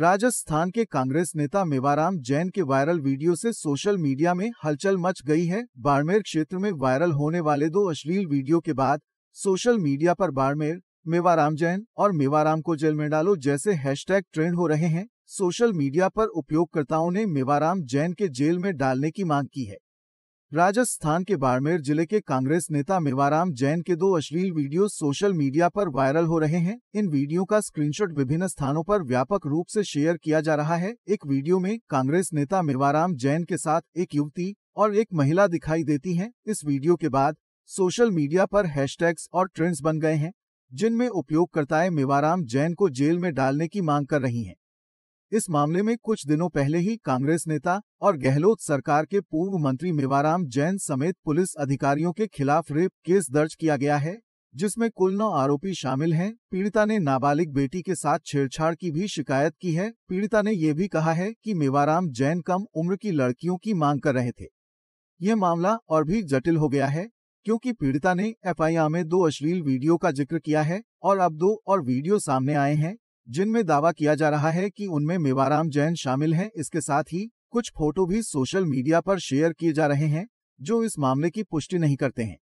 राजस्थान के कांग्रेस नेता मेवाराम जैन के वायरल वीडियो से सोशल मीडिया में हलचल मच गई है बाड़मेर क्षेत्र में वायरल होने वाले दो अश्लील वीडियो के बाद सोशल मीडिया पर बाड़मेर मेवाराम जैन और मेवाराम को जेल में डालो जैसे हैशटैग ट्रेंड हो रहे हैं सोशल मीडिया पर उपयोगकर्ताओं ने मेवाराम जैन के जेल में डालने की मांग की है राजस्थान के बाड़मेर जिले के कांग्रेस नेता मेवाराम जैन के दो अश्लील वीडियो सोशल मीडिया पर वायरल हो रहे हैं इन वीडियो का स्क्रीनशॉट विभिन्न स्थानों पर व्यापक रूप से शेयर किया जा रहा है एक वीडियो में कांग्रेस नेता मेवाराम जैन के साथ एक युवती और एक महिला दिखाई देती है इस वीडियो के बाद सोशल मीडिया पर हैशटैग्स और ट्रेंड्स बन गए हैं जिनमें उपयोगकर्ताएं मेवाराम जैन को जेल में डालने की मांग कर रही हैं इस मामले में कुछ दिनों पहले ही कांग्रेस नेता और गहलोत सरकार के पूर्व मंत्री मेवाराम जैन समेत पुलिस अधिकारियों के खिलाफ रेप केस दर्ज किया गया है जिसमें कुल नौ आरोपी शामिल हैं। पीड़िता ने नाबालिग बेटी के साथ छेड़छाड़ की भी शिकायत की है पीड़िता ने ये भी कहा है कि मेवाराम जैन कम उम्र की लड़कियों की मांग कर रहे थे यह मामला और भी जटिल हो गया है क्योंकि पीड़िता ने एफआईआर में दो अश्लील वीडियो का जिक्र किया है और अब दो और वीडियो सामने आए हैं जिनमें दावा किया जा रहा है कि उनमें मेवाराम जैन शामिल हैं इसके साथ ही कुछ फोटो भी सोशल मीडिया पर शेयर किए जा रहे हैं जो इस मामले की पुष्टि नहीं करते हैं